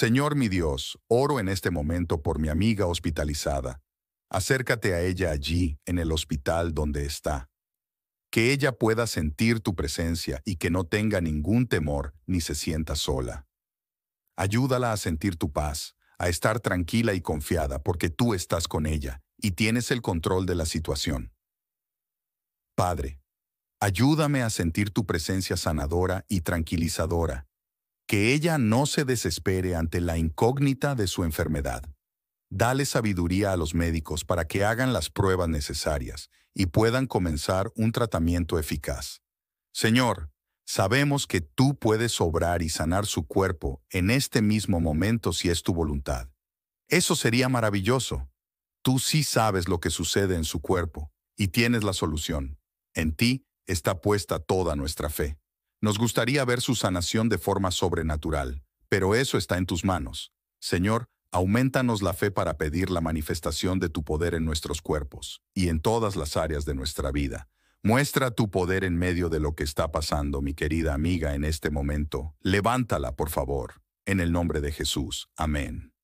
Señor mi Dios, oro en este momento por mi amiga hospitalizada. Acércate a ella allí, en el hospital donde está. Que ella pueda sentir tu presencia y que no tenga ningún temor ni se sienta sola. Ayúdala a sentir tu paz, a estar tranquila y confiada porque tú estás con ella y tienes el control de la situación. Padre, ayúdame a sentir tu presencia sanadora y tranquilizadora que ella no se desespere ante la incógnita de su enfermedad. Dale sabiduría a los médicos para que hagan las pruebas necesarias y puedan comenzar un tratamiento eficaz. Señor, sabemos que tú puedes obrar y sanar su cuerpo en este mismo momento si es tu voluntad. Eso sería maravilloso. Tú sí sabes lo que sucede en su cuerpo y tienes la solución. En ti está puesta toda nuestra fe. Nos gustaría ver su sanación de forma sobrenatural, pero eso está en tus manos. Señor, aumentanos la fe para pedir la manifestación de tu poder en nuestros cuerpos y en todas las áreas de nuestra vida. Muestra tu poder en medio de lo que está pasando, mi querida amiga, en este momento. Levántala, por favor. En el nombre de Jesús. Amén.